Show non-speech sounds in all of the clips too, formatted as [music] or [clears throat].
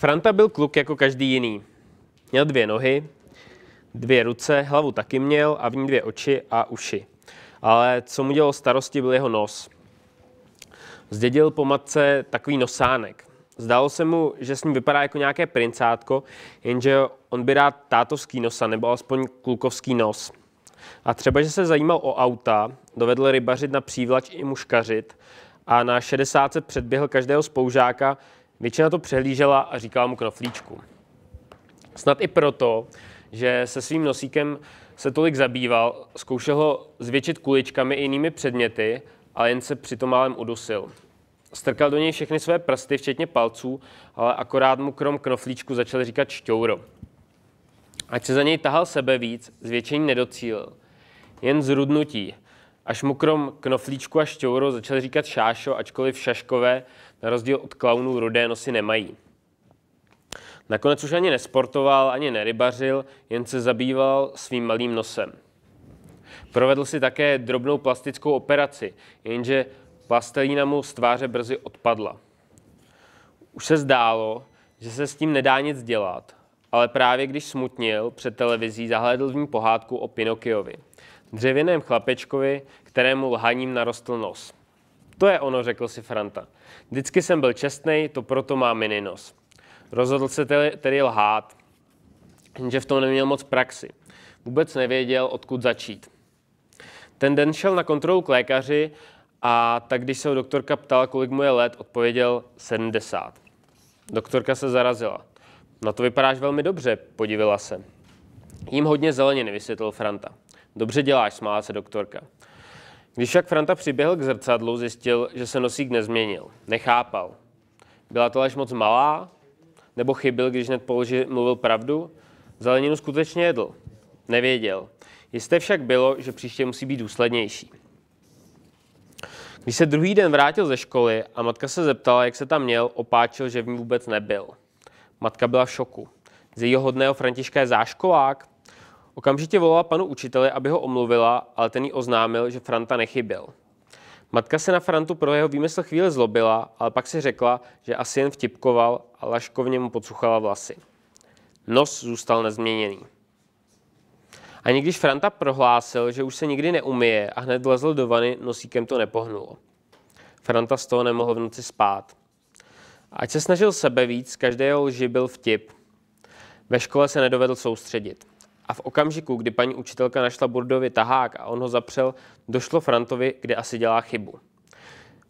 Franta byl kluk jako každý jiný. Měl dvě nohy, dvě ruce, hlavu taky měl a v ní dvě oči a uši. Ale co mu dělalo starosti, byl jeho nos. Zdědil po matce takový nosánek. Zdálo se mu, že s ním vypadá jako nějaké princátko, jenže on by rád tátovský nosa nebo alespoň klukovský nos. A třeba, že se zajímal o auta, dovedl rybařit na přívlač i muškařit a na 60 předběhl každého spoužáka, Většina to přehlížela a říkala mu knoflíčku. Snad i proto, že se svým nosíkem se tolik zabýval, zkoušel ho zvětšit kuličkami i jinými předměty, ale jen se přitom málem udusil. Strkal do něj všechny své prsty, včetně palců, ale akorát mu krom knoflíčku začal říkat šťouro. Ať se za něj tahal sebe víc, zvětšení nedocílil. Jen zrudnutí, Až mu krom knoflíčku a šťouro začal říkat šášo, ačkoliv šaškové, na rozdíl od klaunů, rudé nosy nemají. Nakonec už ani nesportoval, ani nerybařil, jen se zabýval svým malým nosem. Provedl si také drobnou plastickou operaci, jenže plastelína mu z tváře brzy odpadla. Už se zdálo, že se s tím nedá nic dělat, ale právě když smutnil před televizí, zahlédl v ní pohádku o Pinokiovi dřevěném chlapečkovi, kterému lhaním narostl nos. To je ono, řekl si Franta. Vždycky jsem byl čestný, to proto má mini nos. Rozhodl se tedy lhát, jenže v tom neměl moc praxi. Vůbec nevěděl, odkud začít. Ten den šel na kontrolu k lékaři a tak, když se ho doktorka ptala, kolik mu je let, odpověděl 70. Doktorka se zarazila. Na to vypadáš velmi dobře, podivila se. Jím hodně zeleniny, vysvětlil Franta. Dobře děláš, smála se doktorka. Když však Franta přiběhl k zrcadlu, zjistil, že se nosík nezměnil. Nechápal. Byla to lež moc malá? Nebo chybil, když hned položi, mluvil pravdu? Zeleninu skutečně jedl. Nevěděl. Jisté však bylo, že příště musí být důslednější. Když se druhý den vrátil ze školy a matka se zeptala, jak se tam měl, opáčil, že v ní vůbec nebyl. Matka byla v šoku. Z jejího hodného Františka je záškolák, Okamžitě volala panu učiteli, aby ho omluvila, ale ten jí oznámil, že Franta nechyběl. Matka se na Frantu pro jeho výmysl chvíli zlobila, ale pak si řekla, že asi jen vtipkoval a laškovně mu pocuchala vlasy. Nos zůstal nezměněný. A když Franta prohlásil, že už se nikdy neumije a hned vlezl do vany, nosíkem to nepohnulo. Franta z toho nemohl v noci spát. Ať se snažil sebe víc, každé jeho lži byl vtip. Ve škole se nedovedl soustředit a v okamžiku, kdy paní učitelka našla Burdovi tahák a on ho zapřel, došlo Frantovi, kde asi dělá chybu.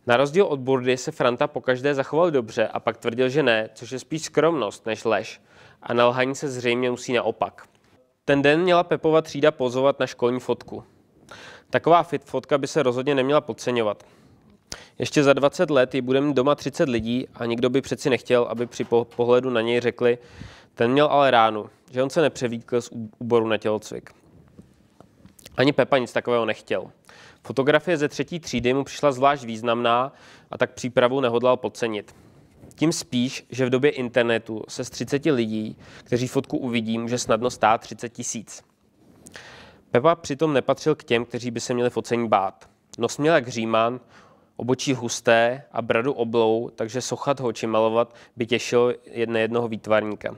Na rozdíl od Burdy se Franta pokaždé zachoval dobře a pak tvrdil, že ne, což je spíš skromnost než lež. A na lhaní se zřejmě musí naopak. Ten den měla Pepova třída pozovat na školní fotku. Taková fit fotka by se rozhodně neměla podceňovat. Ještě za 20 let ji bude mít doma 30 lidí a nikdo by přeci nechtěl, aby při pohledu na něj řekli, ten měl ale ránu, že on se nepřevíkl z úboru na tělocvik. Ani Pepa nic takového nechtěl. Fotografie ze třetí třídy mu přišla zvlášť významná a tak přípravu nehodlal podcenit. Tím spíš, že v době internetu se z 30 lidí, kteří fotku uvidí, může snadno stát 30 tisíc. Pepa přitom nepatřil k těm, kteří by se měli focení bát. Nos měl jak říman, obočí husté a bradu oblou, takže sochat ho či malovat by těšilo jedne jednoho výtvarníka.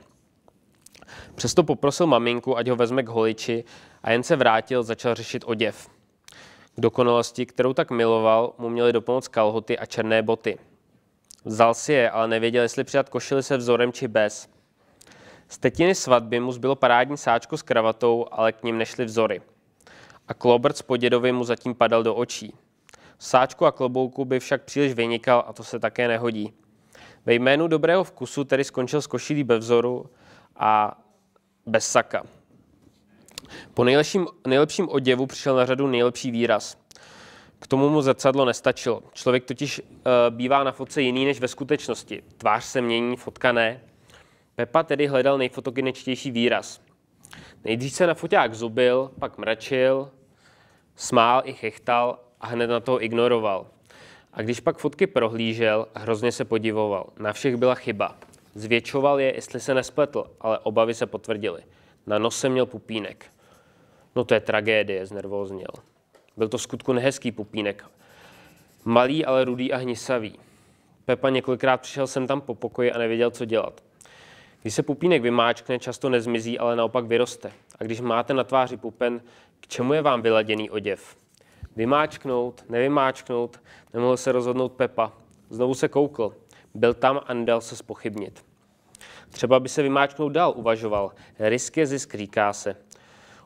Přesto poprosil maminku, ať ho vezme k holiči a jen se vrátil, začal řešit oděv. K dokonalosti, kterou tak miloval, mu měly dopomoc kalhoty a černé boty. Vzal si je, ale nevěděl, jestli přijat košily se vzorem či bez. Z tetiny svatby mu zbylo parádní sáčko s kravatou, ale k ním nešly vzory. A klobrt s podědovi mu zatím padal do očí. Sáčku a klobouku by však příliš vynikal a to se také nehodí. Ve jménu dobrého vkusu tedy skončil s košilí bez vzoru a bez saka. Po nejlepším, nejlepším oděvu přišel na řadu nejlepší výraz. K tomu mu zrcadlo nestačilo. Člověk totiž uh, bývá na fotce jiný než ve skutečnosti. Tvář se mění, fotka ne. Pepa tedy hledal nejfotogeničtější výraz. Nejdřív se na foták zubil, pak mračil, smál i chechtal a hned na to ignoroval. A když pak fotky prohlížel, hrozně se podivoval. Na všech byla chyba. Zvětšoval je, jestli se nespletl, ale obavy se potvrdily. Na nose měl pupínek. No to je tragédie, znervózněl. Byl to skutku nehezký pupínek. Malý, ale rudý a hnisavý. Pepa několikrát přišel sem tam po pokoji a nevěděl, co dělat. Když se pupínek vymáčkne, často nezmizí, ale naopak vyroste. A když máte na tváři pupen, k čemu je vám vyladěný oděv? Vymáčknout, nevymáčknout, nemohl se rozhodnout Pepa. Znovu se koukl. Byl tam a nedal se spochybnit. Třeba by se vymáčknout dál uvažoval. Risk je zisk, říká se.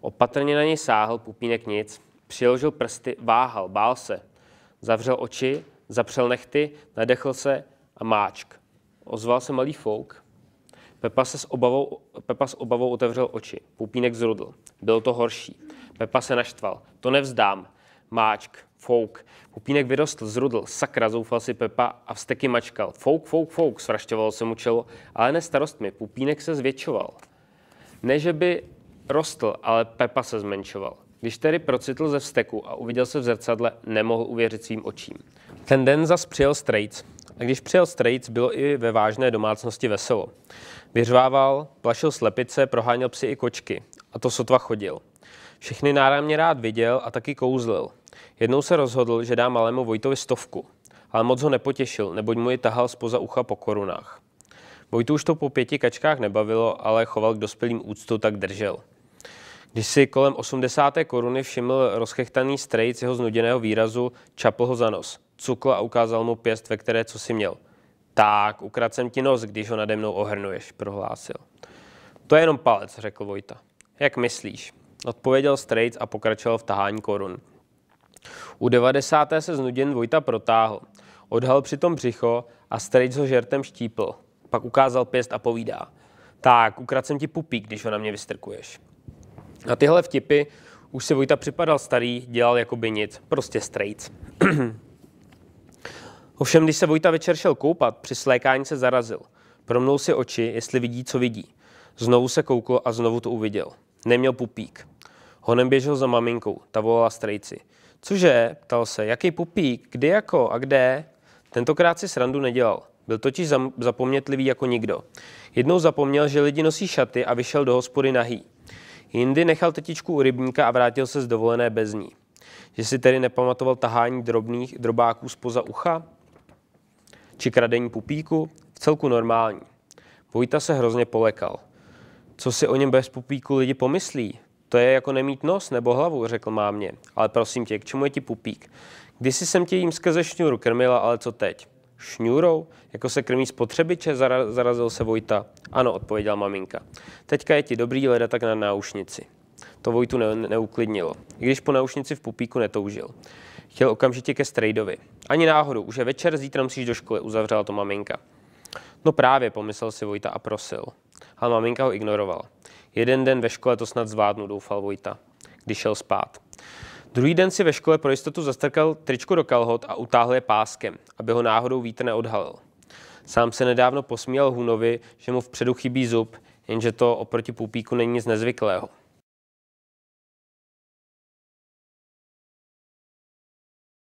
Opatrně na něj sáhl, pupínek nic. Přiložil prsty, váhal, bál se. Zavřel oči, zapřel nechty, nadechl se a máčk. Ozval se malý fouk. Pepa, se s obavou, Pepa s obavou otevřel oči. Pupínek zrudl. Bylo to horší. Pepa se naštval. To nevzdám máčk, fouk. Pupínek vyrostl zrudl, sakra, zoufal si Pepa a vsteky mačkal. Fouk, fouk, fouk, svrašťovalo se mu čelo, ale ne starostmi, pupínek se zvětšoval. Ne, že by rostl, ale Pepa se zmenšoval. Když tedy procitl ze vsteku a uviděl se v zrcadle, nemohl uvěřit svým očím. Ten den zas přijel Strejc. A když přijel Strejc, bylo i ve vážné domácnosti veselo. Vyřvával, plašil slepice, proháněl psy i kočky. A to sotva chodil. Všechny náramně rád viděl a taky kouzlil. Jednou se rozhodl, že dá malému Vojtovi stovku, ale moc ho nepotěšil, neboť mu ji tahal spoza ucha po korunách. Vojtu už to po pěti kačkách nebavilo, ale choval k dospělým úctu, tak držel. Když si kolem 80. koruny všiml rozchechtaný strejc jeho znuděného výrazu, čapl ho za nos, cukl a ukázal mu pěst, ve které co si měl. Tak, ukracem ti nos, když ho nade mnou ohrnuješ, prohlásil. To je jenom palec, řekl Vojta. Jak myslíš? Odpověděl Straits a pokračoval v tahání korun. U 90. se znuděn Vojta protáhl. Odhal přitom břicho a Straits ho žertem štípl. Pak ukázal pěst a povídá. Tak, ukradl jsem ti pupík, když ho na mě vystrkuješ. Na tyhle vtipy už si Vojta připadal starý, dělal jako by nic, prostě straight. [clears throat] Ovšem, když se Vojta večer šel koupat, při slékání se zarazil. Promnul si oči, jestli vidí, co vidí. Znovu se koukl a znovu to uviděl. Neměl pupík. Honem běžel za maminkou, ta volala strejci. Cože, ptal se, jaký pupík, kdy jako a kde? Tentokrát si srandu nedělal. Byl totiž zapomnětlivý jako nikdo. Jednou zapomněl, že lidi nosí šaty a vyšel do hospody nahý. Jindy nechal tetičku u rybníka a vrátil se z dovolené bez ní. Že si tedy nepamatoval tahání drobných drobáků spoza ucha? Či kradení pupíku? V celku normální. Vojta se hrozně polekal co si o něm bez pupíku lidi pomyslí? To je jako nemít nos nebo hlavu, řekl mámě. Ale prosím tě, k čemu je ti pupík? Kdysi jsem tě jím skrze šňůru krmila, ale co teď? Šňůrou? Jako se krmí spotřebiče, zarazil se Vojta. Ano, odpověděla maminka. Teďka je ti dobrý, leda tak na náušnici. To Vojtu ne- neuklidnilo, i když po náušnici v pupíku netoužil. Chtěl okamžitě ke strejdovi. Ani náhodou, už je večer, zítra musíš do školy, uzavřela to maminka. No právě, pomyslel si Vojta a prosil ale maminka ho ignorovala. Jeden den ve škole to snad zvládnu, doufal Vojta, když šel spát. Druhý den si ve škole pro jistotu zastrkal tričko do kalhot a utáhl je páskem, aby ho náhodou vítr neodhalil. Sám se nedávno posmíjel Hunovi, že mu vpředu chybí zub, jenže to oproti pupíku není nic nezvyklého.